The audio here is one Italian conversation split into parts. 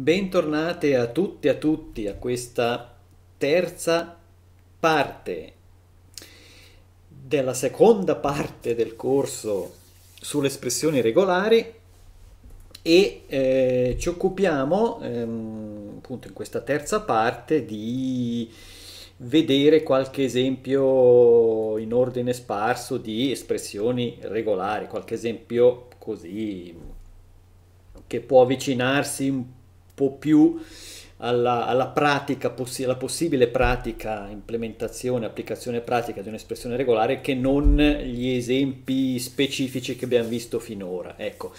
Bentornate a tutti e a tutti a questa terza parte della seconda parte del corso sulle espressioni regolari e eh, ci occupiamo ehm, appunto in questa terza parte di vedere qualche esempio in ordine sparso di espressioni regolari, qualche esempio così che può avvicinarsi un po' po' più alla, alla pratica, possi- alla possibile pratica, implementazione, applicazione pratica di un'espressione regolare che non gli esempi specifici che abbiamo visto finora. Ecco.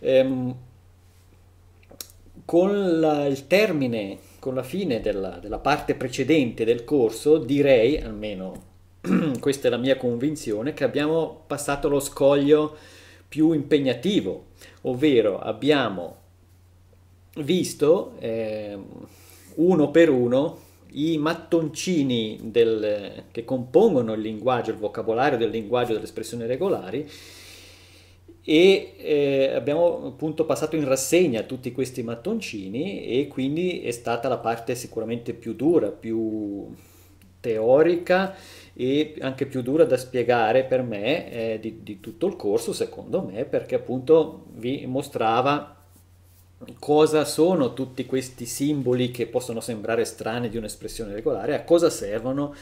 Ehm, con la, il termine, con la fine della, della parte precedente del corso, direi, almeno questa è la mia convinzione, che abbiamo passato lo scoglio più impegnativo, ovvero abbiamo visto eh, uno per uno i mattoncini del, che compongono il linguaggio, il vocabolario del linguaggio delle espressioni regolari e eh, abbiamo appunto passato in rassegna tutti questi mattoncini e quindi è stata la parte sicuramente più dura, più teorica e anche più dura da spiegare per me eh, di, di tutto il corso secondo me perché appunto vi mostrava cosa sono tutti questi simboli che possono sembrare strani di un'espressione regolare, a cosa servono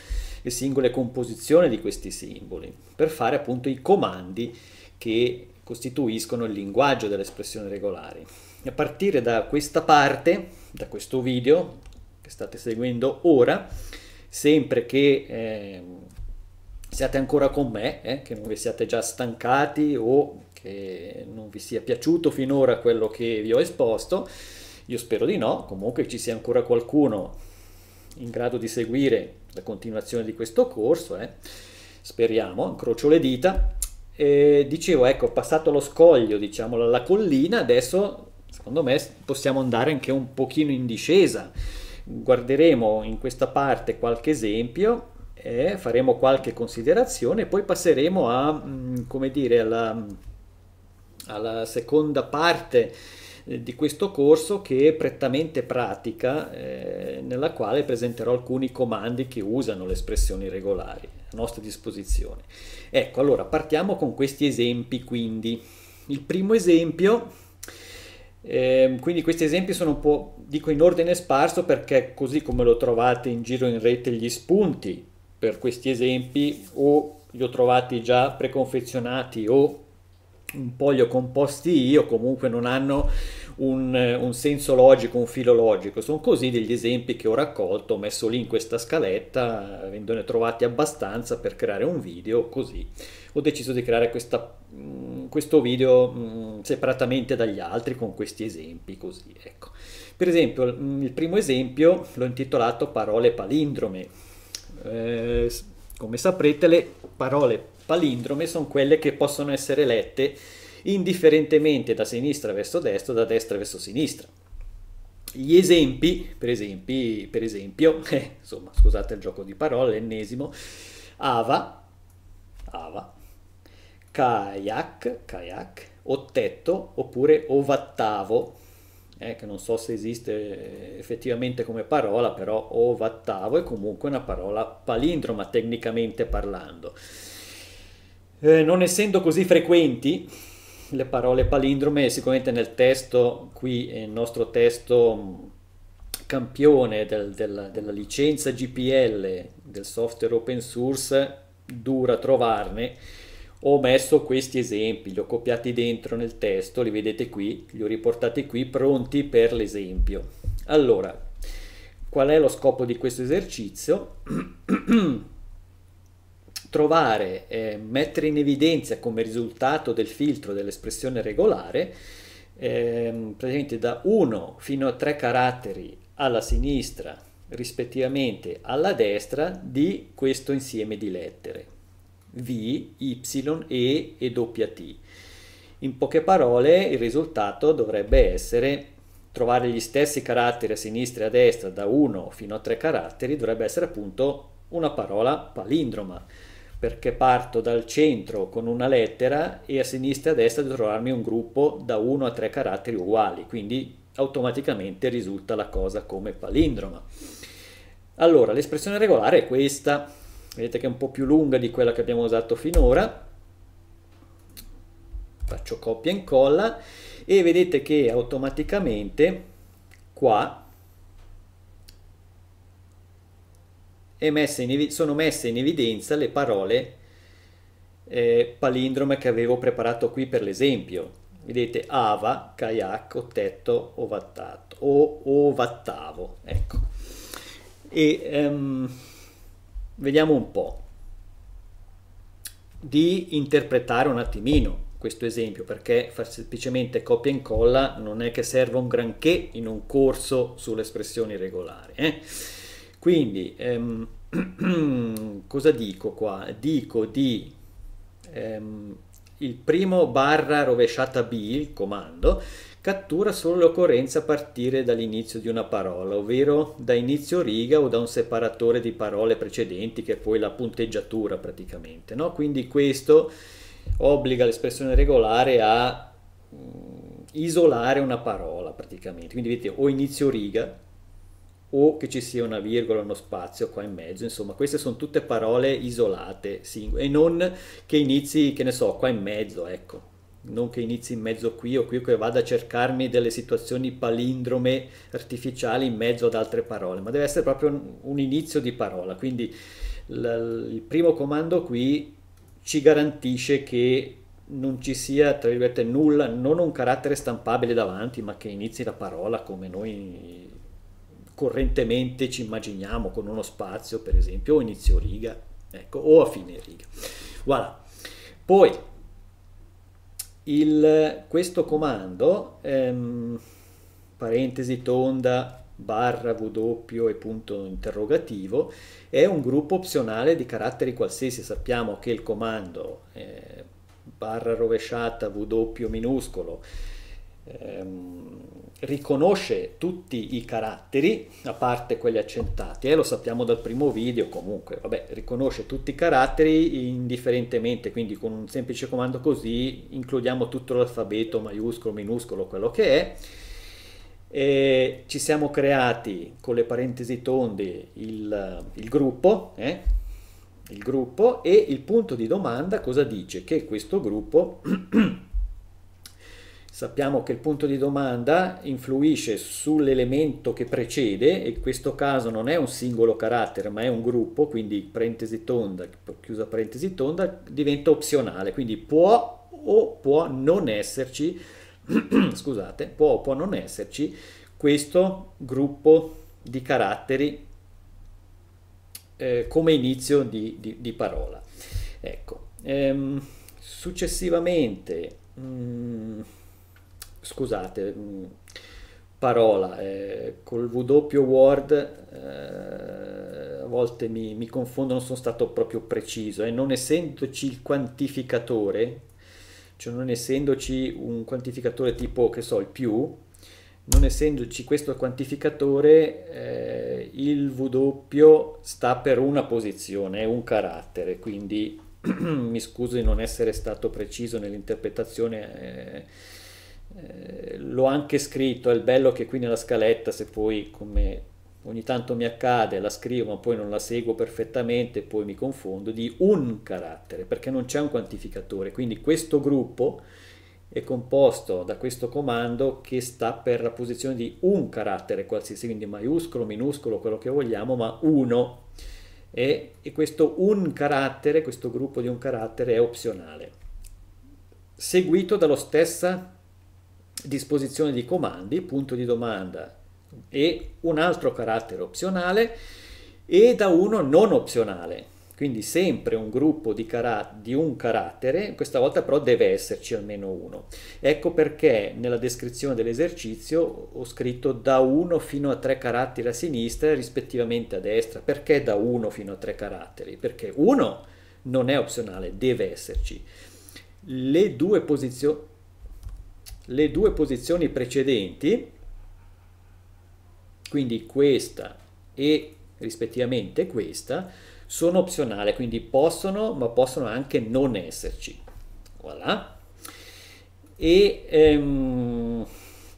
le singole composizioni di questi simboli, per fare appunto i comandi che costituiscono il linguaggio delle espressioni regolari. A partire da questa parte, da questo video che state seguendo ora, sempre che eh, siate ancora con me, eh, che non vi siate già stancati o che non vi sia piaciuto finora quello che vi ho esposto. Io spero di no, comunque ci sia ancora qualcuno in grado di seguire la continuazione di questo corso, eh. speriamo, incrocio le dita. E dicevo, ecco, passato lo scoglio, diciamo, la collina, adesso secondo me possiamo andare anche un pochino in discesa. Guarderemo in questa parte qualche esempio eh, faremo qualche considerazione e poi passeremo a, mm, come dire, alla, alla seconda parte eh, di questo corso che è prettamente pratica, eh, nella quale presenterò alcuni comandi che usano le espressioni regolari a nostra disposizione. Ecco, allora partiamo con questi esempi quindi. Il primo esempio, eh, quindi questi esempi sono un po', dico in ordine sparso perché così come lo trovate in giro in rete gli spunti, per questi esempi o li ho trovati già preconfezionati o un po' li ho composti io, comunque non hanno un, un, senso logico, un filo logico. Sono così degli esempi che ho raccolto, ho messo lì in questa scaletta, avendone trovati abbastanza per creare un video, così ho deciso di creare questa, mm, questo video mm, separatamente dagli altri con questi esempi, così ecco. Per esempio, il primo esempio l'ho intitolato Parole palindrome eh, come saprete le parole palindrome sono quelle che possono essere lette indifferentemente da sinistra verso destra, o da destra verso sinistra. Gli esempi, per, esempi, per esempio, eh, insomma, scusate il gioco di parole, l'ennesimo, Ava, Ava, Kayak, Kayak, Ottetto oppure Ovattavo, eh, che non so se esiste eh, effettivamente come parola, però ovattavo è comunque una parola palindroma tecnicamente parlando. Eh, non essendo così frequenti le parole palindrome, sicuramente nel testo, qui eh, il nostro testo mm, campione del, del, della licenza GPL del software open source, dura trovarne ho messo questi esempi, li ho copiati dentro nel testo, li vedete qui, li ho riportati qui pronti per l'esempio. Allora, qual è lo scopo di questo esercizio? Trovare, eh, mettere in evidenza come risultato del filtro dell'espressione regolare, eh, praticamente da 1 fino a 3 caratteri alla sinistra rispettivamente alla destra di questo insieme di lettere. V, Y, E e doppia T. In poche parole il risultato dovrebbe essere trovare gli stessi caratteri a sinistra e a destra da 1 fino a 3 caratteri dovrebbe essere appunto una parola palindroma perché parto dal centro con una lettera e a sinistra e a destra devo trovarmi un gruppo da 1 a 3 caratteri uguali, quindi automaticamente risulta la cosa come palindroma. Allora, l'espressione regolare è questa, vedete che è un po' più lunga di quella che abbiamo usato finora faccio copia e incolla e vedete che automaticamente qua messa sono messe in evidenza le parole eh, palindrome che avevo preparato qui per l'esempio vedete ava, kayak, ottetto, ovattato o ovattavo ecco e um, vediamo un po' di interpretare un attimino questo esempio perché far semplicemente copia e incolla non è che serva un granché in un corso sulle espressioni regolari. Eh? Quindi ehm, cosa dico qua? Dico di ehm, il primo barra rovesciata B, il comando, cattura solo l'occorrenza a partire dall'inizio di una parola, ovvero da inizio riga o da un separatore di parole precedenti che è poi la punteggiatura praticamente. No? Quindi questo obbliga l'espressione regolare a mm, isolare una parola praticamente. Quindi vedete o inizio riga o che ci sia una virgola, uno spazio qua in mezzo, insomma queste sono tutte parole isolate singole, e non che inizi, che ne so, qua in mezzo, ecco non che inizi in mezzo qui o qui, che vada a cercarmi delle situazioni palindrome artificiali in mezzo ad altre parole, ma deve essere proprio un, un inizio di parola. Quindi l, il primo comando qui ci garantisce che non ci sia, tra virgolette, nulla, non un carattere stampabile davanti, ma che inizi la parola come noi correntemente ci immaginiamo, con uno spazio, per esempio, o inizio riga, ecco, o a fine riga. Voilà. Poi, il, questo comando, ehm, parentesi tonda barra w e punto interrogativo, è un gruppo opzionale di caratteri qualsiasi. Sappiamo che il comando eh, barra rovesciata w minuscolo ehm, riconosce tutti i caratteri, a parte quelli accentati, e eh, lo sappiamo dal primo video comunque, vabbè, riconosce tutti i caratteri indifferentemente, quindi con un semplice comando così includiamo tutto l'alfabeto, maiuscolo, minuscolo, quello che è, e ci siamo creati con le parentesi tonde il, il gruppo, eh? il gruppo e il punto di domanda cosa dice? Che questo gruppo Sappiamo che il punto di domanda influisce sull'elemento che precede e in questo caso non è un singolo carattere ma è un gruppo, quindi parentesi tonda, chiusa parentesi tonda, diventa opzionale, quindi può o può non esserci, scusate, può o può non esserci questo gruppo di caratteri eh, come inizio di, di, di parola. Ecco, ehm, successivamente... Mm, scusate, mh, mm, parola, eh, col W word eh, a volte mi, mi confondo, non sono stato proprio preciso e eh, non essendoci il quantificatore, cioè non essendoci un quantificatore tipo, che so, il più, non essendoci questo quantificatore, eh, il W sta per una posizione, un carattere, quindi mi scuso di non essere stato preciso nell'interpretazione. Eh, eh, l'ho anche scritto, è il bello che qui nella scaletta, se poi come ogni tanto mi accade, la scrivo ma poi non la seguo perfettamente, poi mi confondo, di un carattere, perché non c'è un quantificatore, quindi questo gruppo è composto da questo comando che sta per la posizione di un carattere qualsiasi, quindi maiuscolo, minuscolo, quello che vogliamo, ma uno. E, e questo un carattere, questo gruppo di un carattere è opzionale, seguito dallo stesso disposizione di comandi, punto di domanda e un altro carattere opzionale e da uno non opzionale. Quindi sempre un gruppo di, di un carattere, questa volta però deve esserci almeno uno. Ecco perché nella descrizione dell'esercizio ho scritto da 1 fino a 3 caratteri a sinistra rispettivamente a destra. Perché da 1 fino a 3 caratteri? Perché 1 non è opzionale, deve esserci. Le due posizioni le due posizioni precedenti, quindi questa e rispettivamente questa, sono opzionali, quindi possono, ma possono anche non esserci. Voilà. E ehm,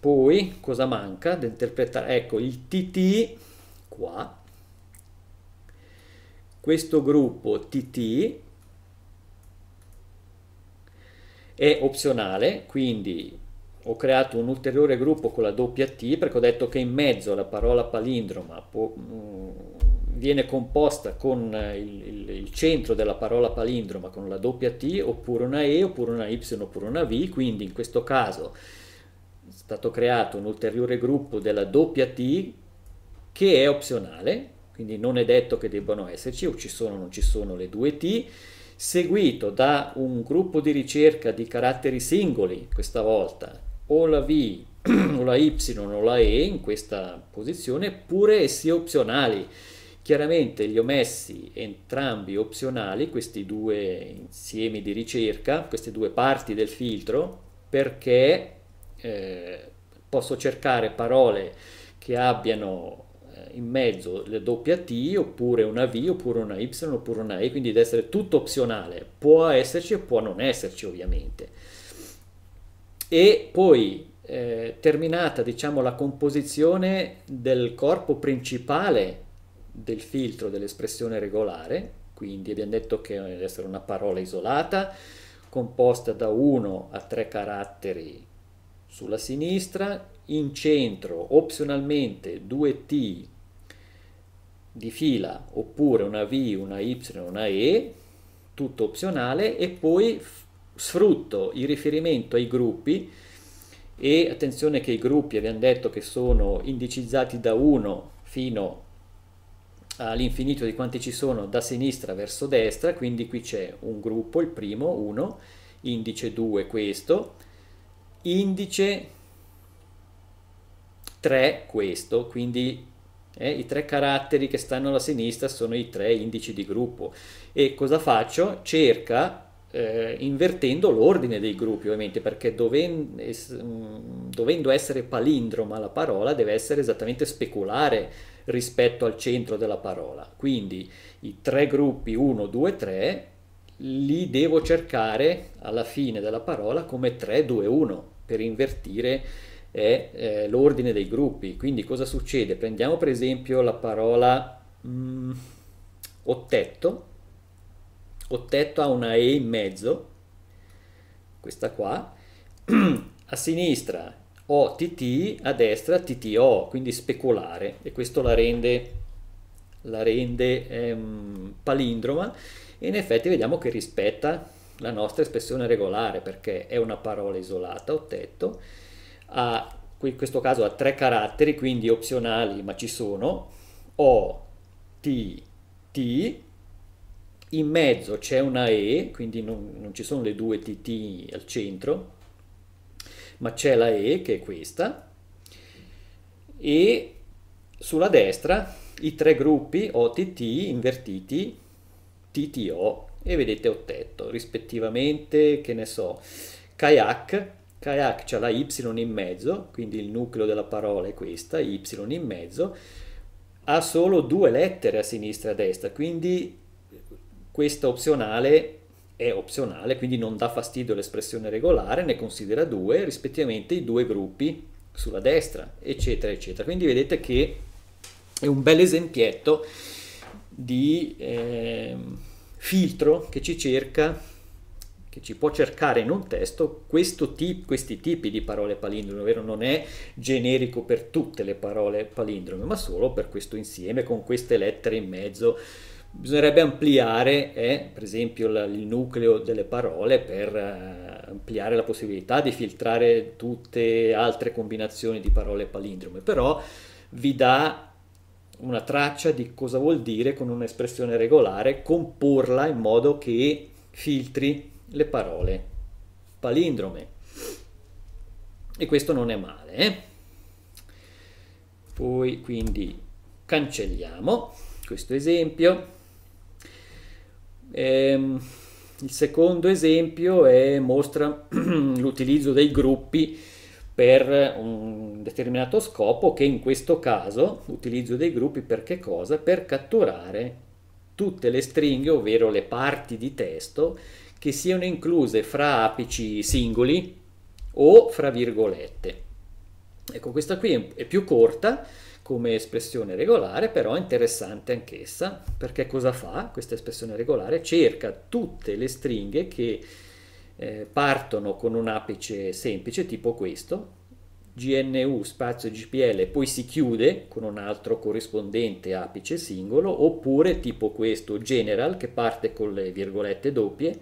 poi cosa manca da interpretare? Ecco, il TT qua, questo gruppo TT è opzionale, quindi ho creato un ulteriore gruppo con la doppia T perché ho detto che in mezzo la parola palindroma può, mm, viene composta con eh, il, il, il, centro della parola palindroma con la doppia T oppure una E oppure una Y oppure una V, quindi in questo caso è stato creato un ulteriore gruppo della doppia T che è opzionale, quindi non è detto che debbano esserci o ci sono o non ci sono le due T, seguito da un gruppo di ricerca di caratteri singoli questa volta o la V o la Y o la E in questa posizione, pure sia opzionali. Chiaramente li ho messi entrambi opzionali, questi due insiemi di ricerca, queste due parti del filtro, perché eh, posso cercare parole che abbiano eh, in mezzo la doppia T oppure una V oppure una Y oppure una E, quindi deve essere tutto opzionale, può esserci e può non esserci ovviamente e poi eh, terminata diciamo, la composizione del corpo principale del filtro dell'espressione regolare, quindi abbiamo detto che deve essere una parola isolata, composta da 1 a 3 caratteri sulla sinistra, in centro opzionalmente 2T di fila oppure una V, una Y, una E, tutto opzionale e poi sfrutto il riferimento ai gruppi e attenzione che i gruppi abbiamo detto che sono indicizzati da 1 fino all'infinito di quanti ci sono da sinistra verso destra, quindi qui c'è un gruppo, il primo 1, indice 2 questo, indice 3 questo, quindi eh, i tre caratteri che stanno alla sinistra sono i tre indici di gruppo. E cosa faccio? Cerca eh, invertendo l'ordine dei gruppi ovviamente perché doven, es, mm, dovendo essere palindroma la parola deve essere esattamente speculare rispetto al centro della parola quindi i tre gruppi 1 2 3 li devo cercare alla fine della parola come 3 2 1 per invertire eh, eh, l'ordine dei gruppi quindi cosa succede prendiamo per esempio la parola mh, mm, ottetto Ottetta ha una E in mezzo, questa qua, a sinistra OTT, a destra TTO, quindi speculare, e questo la rende, la rende ehm, palindroma, e in effetti vediamo che rispetta la nostra espressione regolare, perché è una parola isolata, Ottetto, ha in questo caso ha tre caratteri, quindi opzionali, ma ci sono, O, T, T, in mezzo c'è una E, quindi non, non ci sono le due TT al centro, ma c'è la E che è questa, e sulla destra i tre gruppi OTT invertiti TTO e vedete ottetto rispettivamente che ne so kayak kayak c'è la y in mezzo quindi il nucleo della parola è questa y in mezzo ha solo due lettere a sinistra e a destra quindi questa opzionale è opzionale, quindi non dà fastidio all'espressione regolare, ne considera due, rispettivamente i due gruppi sulla destra, eccetera, eccetera. Quindi vedete che è un bel esempietto di eh, filtro che ci cerca, che ci può cercare in un testo tip, questi tipi di parole palindrome, ovvero non è generico per tutte le parole palindrome, ma solo per questo insieme con queste lettere in mezzo Bisognerebbe ampliare, eh, per esempio, la, il nucleo delle parole per eh, ampliare la possibilità di filtrare tutte altre combinazioni di parole palindrome, però vi dà una traccia di cosa vuol dire con un'espressione regolare, comporla in modo che filtri le parole palindrome. E questo non è male. Eh? Poi quindi cancelliamo questo esempio Ehm, il secondo esempio è, mostra l'utilizzo dei gruppi per un determinato scopo che in questo caso utilizzo dei gruppi per che cosa? Per catturare tutte le stringhe, ovvero le parti di testo che siano incluse fra apici singoli o fra virgolette. Ecco, questa qui è più corta, come espressione regolare, però è interessante anch'essa, perché cosa fa questa espressione regolare? Cerca tutte le stringhe che eh, partono con un apice semplice, tipo questo, GNU spazio GPL, poi si chiude con un altro corrispondente apice singolo, oppure tipo questo General che parte con le virgolette doppie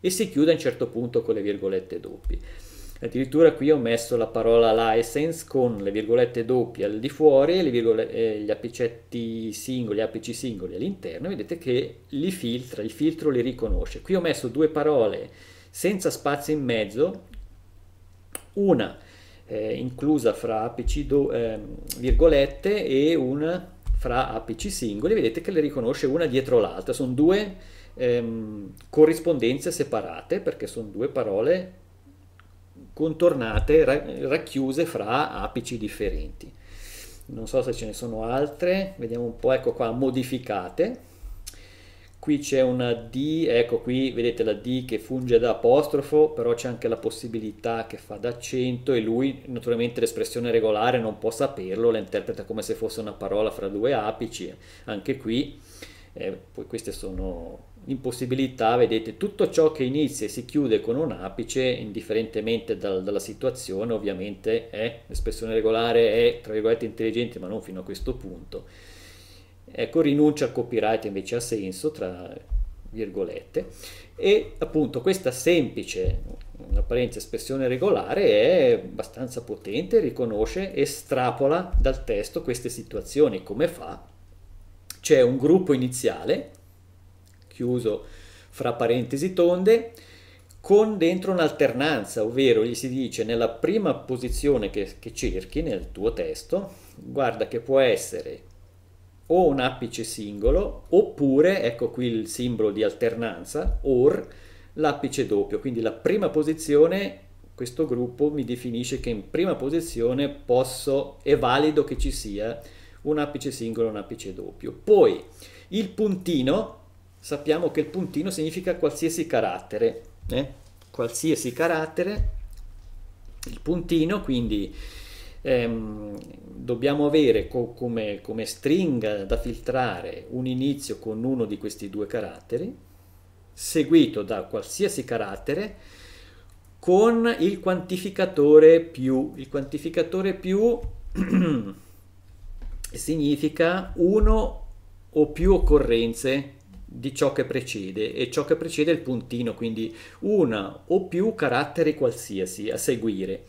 e si chiude a un certo punto con le virgolette doppie. Addirittura qui ho messo la parola license con le virgolette doppie al di fuori e, e eh, gli apicetti singoli, apici singoli all'interno. Vedete che li filtra, il filtro li riconosce. Qui ho messo due parole senza spazio in mezzo, una eh, inclusa fra apici do, eh, virgolette e una fra apici singoli. Vedete che le riconosce una dietro l'altra. Sono due ehm, corrispondenze separate perché sono due parole contornate, racchiuse fra apici differenti. Non so se ce ne sono altre, vediamo un po', ecco qua, modificate. Qui c'è una D, ecco qui vedete la D che funge da apostrofo, però c'è anche la possibilità che fa da d'accento e lui naturalmente l'espressione regolare non può saperlo, la interpreta come se fosse una parola fra due apici, anche qui. Eh, poi queste sono impossibilità, vedete, tutto ciò che inizia e si chiude con un apice, indifferentemente dal, dalla situazione, ovviamente è, l'espressione regolare è, tra virgolette, intelligente, ma non fino a questo punto. Ecco, rinuncia al copyright invece ha senso, tra virgolette, e appunto questa semplice, in apparenza, espressione regolare è abbastanza potente, riconosce, estrapola dal testo queste situazioni, come fa? C'è un gruppo iniziale, chiuso fra parentesi tonde, con dentro un'alternanza, ovvero gli si dice nella prima posizione che, che cerchi nel tuo testo, guarda che può essere o un apice singolo oppure, ecco qui il simbolo di alternanza, or l'apice doppio, quindi la prima posizione questo gruppo mi definisce che in prima posizione posso, è valido che ci sia un apice singolo e un apice doppio. Poi il puntino sappiamo che il puntino significa qualsiasi carattere, eh? qualsiasi carattere, il puntino, quindi ehm, dobbiamo avere co come, come stringa da filtrare un inizio con uno di questi due caratteri, seguito da qualsiasi carattere, con il quantificatore più. Il quantificatore più significa uno o più occorrenze di ciò che precede e ciò che precede è il puntino, quindi una o più caratteri qualsiasi a seguire.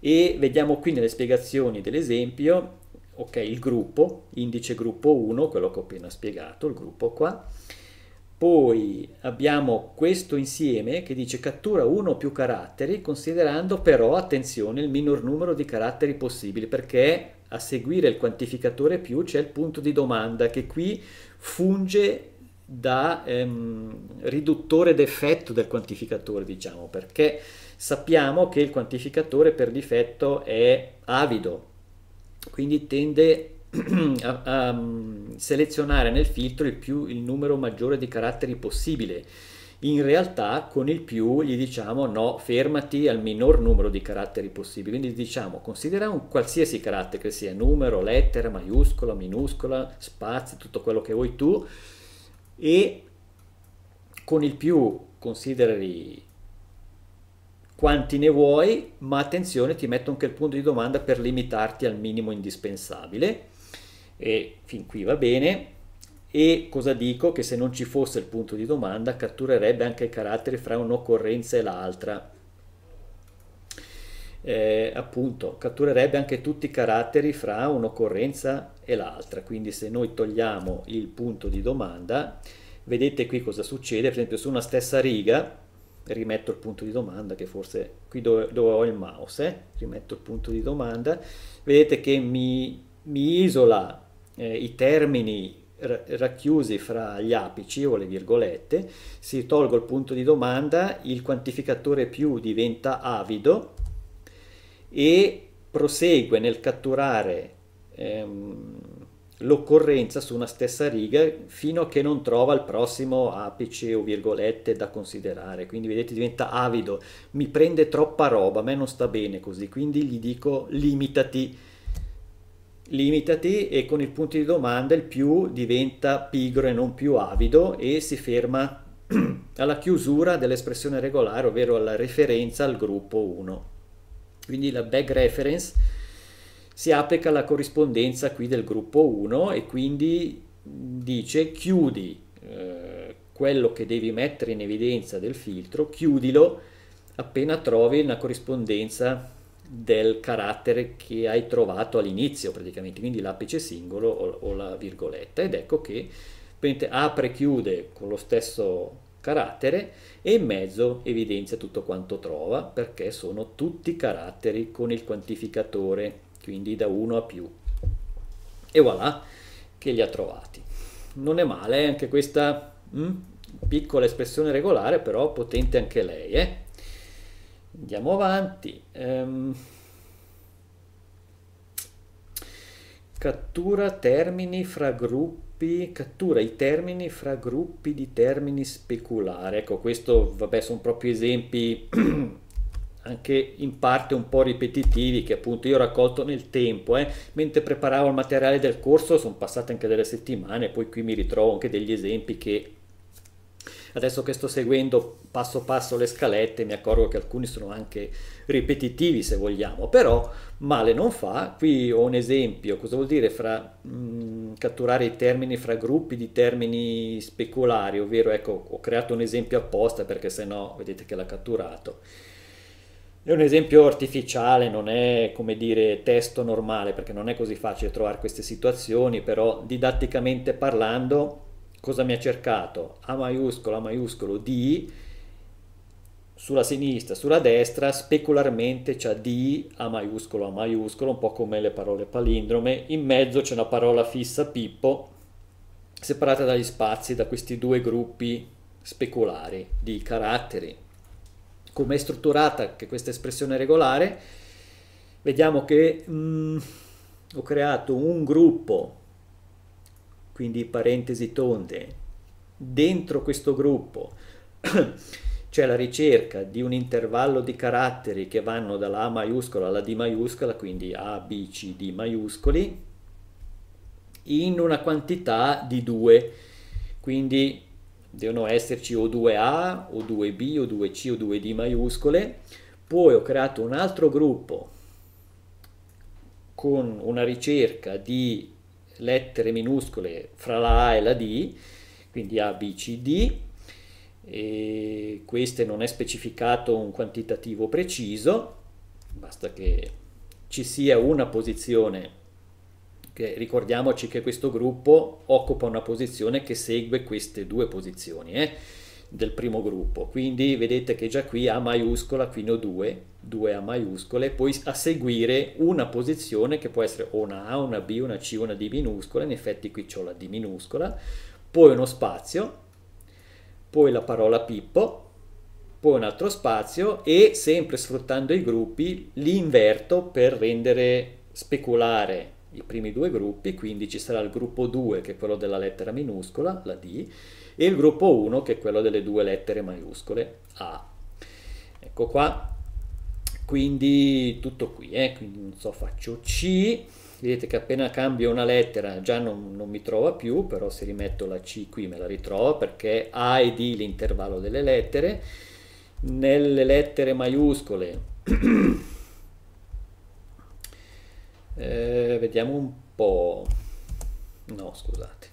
E vediamo qui nelle spiegazioni dell'esempio, ok, il gruppo, indice gruppo 1, quello che ho appena spiegato, il gruppo qua, poi abbiamo questo insieme che dice cattura uno o più caratteri considerando però, attenzione, il minor numero di caratteri possibili perché a seguire il quantificatore più c'è il punto di domanda che qui funge da ehm, riduttore d'effetto del quantificatore, diciamo, perché sappiamo che il quantificatore per difetto è avido, quindi tende a, a mm, selezionare nel filtro il, più, il numero maggiore di caratteri possibile. In realtà con il più gli diciamo no, fermati al minor numero di caratteri possibili. Quindi diciamo considera un qualsiasi carattere, che sia numero, lettera, maiuscola, minuscola, spazio, tutto quello che vuoi tu, e con il più consideri quanti ne vuoi, ma attenzione ti metto anche il punto di domanda per limitarti al minimo indispensabile e fin qui va bene e cosa dico che se non ci fosse il punto di domanda catturerebbe anche i caratteri fra un'occorrenza e l'altra eh, appunto catturerebbe anche tutti i caratteri fra un'occorrenza e l'altra quindi se noi togliamo il punto di domanda vedete qui cosa succede per esempio su una stessa riga rimetto il punto di domanda che forse qui dove, dove ho il mouse eh? rimetto il punto di domanda vedete che mi, mi isola eh, i termini racchiusi fra gli apici o le virgolette, si tolgo il punto di domanda, il quantificatore più diventa avido e prosegue nel catturare ehm, l'occorrenza su una stessa riga fino a che non trova il prossimo apice o virgolette da considerare. Quindi vedete diventa avido, mi prende troppa roba, a me non sta bene così, quindi gli dico limitati. Limitati e con il punto di domanda il più diventa pigro e non più avido e si ferma alla chiusura dell'espressione regolare, ovvero alla referenza al gruppo 1 quindi la back reference si applica alla corrispondenza qui del gruppo 1 e quindi dice chiudi eh, quello che devi mettere in evidenza del filtro, chiudilo appena trovi una corrispondenza del carattere che hai trovato all'inizio praticamente, quindi l'apice singolo o, o la virgoletta ed ecco che apre e chiude con lo stesso carattere e in mezzo evidenzia tutto quanto trova perché sono tutti caratteri con il quantificatore, quindi da 1 a più. E voilà che li ha trovati. Non è male anche questa mh, mm, piccola espressione regolare, però potente anche lei. Eh? Andiamo avanti. Um, cattura termini fra gruppi, cattura i termini fra gruppi di termini speculari. Ecco, questo, vabbè, sono proprio esempi anche in parte un po' ripetitivi che appunto io ho raccolto nel tempo, eh. mentre preparavo il materiale del corso sono passate anche delle settimane, poi qui mi ritrovo anche degli esempi che Adesso che sto seguendo passo passo le scalette mi accorgo che alcuni sono anche ripetitivi se vogliamo, però male non fa. Qui ho un esempio, cosa vuol dire fra, mh, mm, catturare i termini fra gruppi di termini speculari, ovvero ecco ho creato un esempio apposta perché se no vedete che l'ha catturato. È un esempio artificiale, non è come dire testo normale perché non è così facile trovare queste situazioni, però didatticamente parlando cosa mi ha cercato? A maiuscolo, A maiuscolo, D, sulla sinistra, sulla destra, specularmente c'è D, A maiuscolo, A maiuscolo, un po' come le parole palindrome, in mezzo c'è una parola fissa, Pippo, separata dagli spazi da questi due gruppi speculari di caratteri. Come è strutturata questa espressione regolare? Vediamo che mm, ho creato un gruppo quindi parentesi tonde. Dentro questo gruppo c'è la ricerca di un intervallo di caratteri che vanno dalla A maiuscola alla D maiuscola, quindi A, B, C, D maiuscoli, in una quantità di 2. Quindi devono esserci o 2A, o 2B, o 2C, o 2D maiuscole. Poi ho creato un altro gruppo con una ricerca di lettere minuscole fra la A e la D, quindi A, B, C, D, e queste non è specificato un quantitativo preciso, basta che ci sia una posizione, che, ricordiamoci che questo gruppo occupa una posizione che segue queste due posizioni. Eh? del primo gruppo. Quindi vedete che già qui A maiuscola, qui ne ho due, due A maiuscole, poi a seguire una posizione che può essere una A, una B, una C, una D minuscola, in effetti qui ho la D minuscola, poi uno spazio, poi la parola Pippo, poi un altro spazio e sempre sfruttando i gruppi li inverto per rendere speculare i primi due gruppi, quindi ci sarà il gruppo 2 che è quello della lettera minuscola, la D, e il gruppo 1 che è quello delle due lettere maiuscole, A. Ecco qua, quindi tutto qui, eh? quindi, non so, faccio C, vedete che appena cambio una lettera già non, non mi trova più, però se rimetto la C qui me la ritrovo perché A e D l'intervallo delle lettere, nelle lettere maiuscole... Eh, vediamo un po'. No, scusate.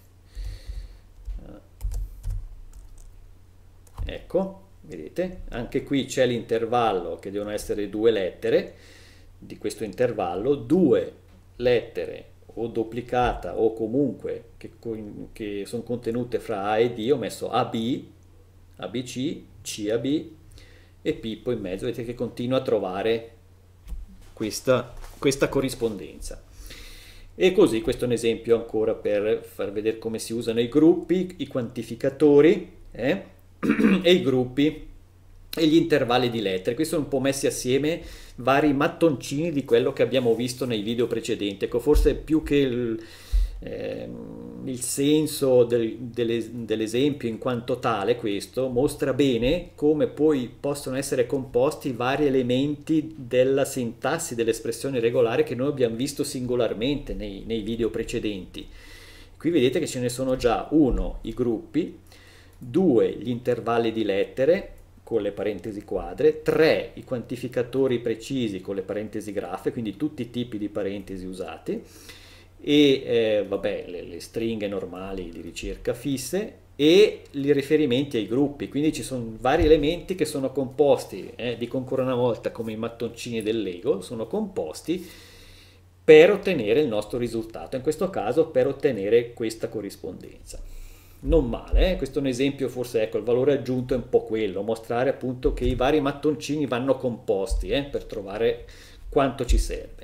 Eh, ecco, vedete? Anche qui c'è l'intervallo che devono essere due lettere. Di questo intervallo, due lettere o duplicata o comunque che, che sono contenute fra A e D, ho messo AB, ABC, CAB e P poi in mezzo, vedete che continua a trovare questa, questa corrispondenza. E così questo è un esempio ancora per far vedere come si usano i gruppi, i quantificatori eh? e i gruppi e gli intervalli di lettere. Questi sono un po' messi assieme vari mattoncini di quello che abbiamo visto nei video precedenti. Ecco, forse più che il, Ehm, il senso del, delle, dell'esempio in quanto tale, questo, mostra bene come poi possono essere composti i vari elementi della sintassi dell'espressione regolare che noi abbiamo visto singolarmente nei, nei video precedenti. Qui vedete che ce ne sono già uno, i gruppi, due, gli intervalli di lettere, con le parentesi quadre, tre i quantificatori precisi con le parentesi graffe, quindi tutti i tipi di parentesi usati, e eh, vabbè, le, le, stringhe normali di ricerca fisse e i riferimenti ai gruppi, quindi ci sono vari elementi che sono composti, eh, dico ancora una volta come i mattoncini del Lego, sono composti per ottenere il nostro risultato, in questo caso per ottenere questa corrispondenza. Non male, eh? questo è un esempio forse, ecco, il valore aggiunto è un po' quello, mostrare appunto che i vari mattoncini vanno composti eh, per trovare quanto ci serve.